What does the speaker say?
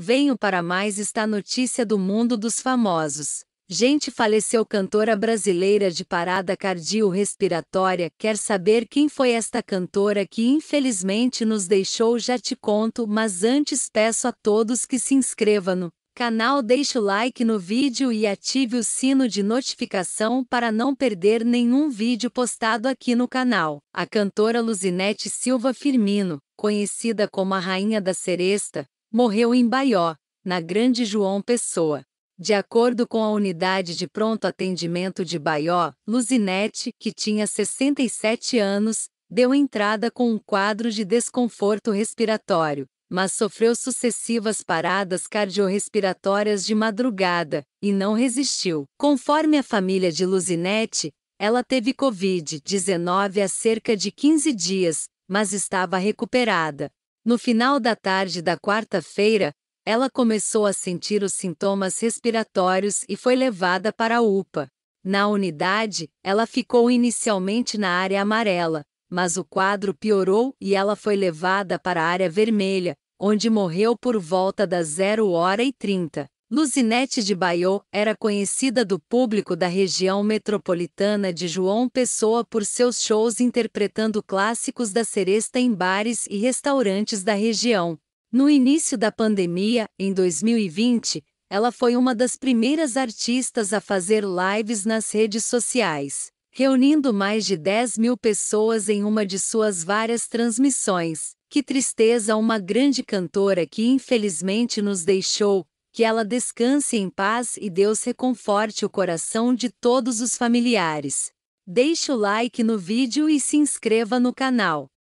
Venho para mais esta notícia do mundo dos famosos. Gente faleceu cantora brasileira de parada cardíaco-respiratória. Quer saber quem foi esta cantora que infelizmente nos deixou? Já te conto, mas antes peço a todos que se inscrevam no canal, deixe o like no vídeo e ative o sino de notificação para não perder nenhum vídeo postado aqui no canal. A cantora Luzinete Silva Firmino, conhecida como a Rainha da Seresta, morreu em Baió, na Grande João Pessoa. De acordo com a unidade de pronto atendimento de Baió, Luzinete, que tinha 67 anos, deu entrada com um quadro de desconforto respiratório, mas sofreu sucessivas paradas cardiorrespiratórias de madrugada e não resistiu. Conforme a família de Luzinete, ela teve Covid-19 há cerca de 15 dias, mas estava recuperada. No final da tarde da quarta-feira, ela começou a sentir os sintomas respiratórios e foi levada para a UPA. Na unidade, ela ficou inicialmente na área amarela, mas o quadro piorou e ela foi levada para a área vermelha, onde morreu por volta das 0 hora e 30. Luzinete de Baiô era conhecida do público da região metropolitana de João Pessoa por seus shows interpretando clássicos da seresta em bares e restaurantes da região. No início da pandemia, em 2020, ela foi uma das primeiras artistas a fazer lives nas redes sociais, reunindo mais de 10 mil pessoas em uma de suas várias transmissões. Que tristeza uma grande cantora que infelizmente nos deixou, que ela descanse em paz e Deus reconforte o coração de todos os familiares. Deixe o like no vídeo e se inscreva no canal.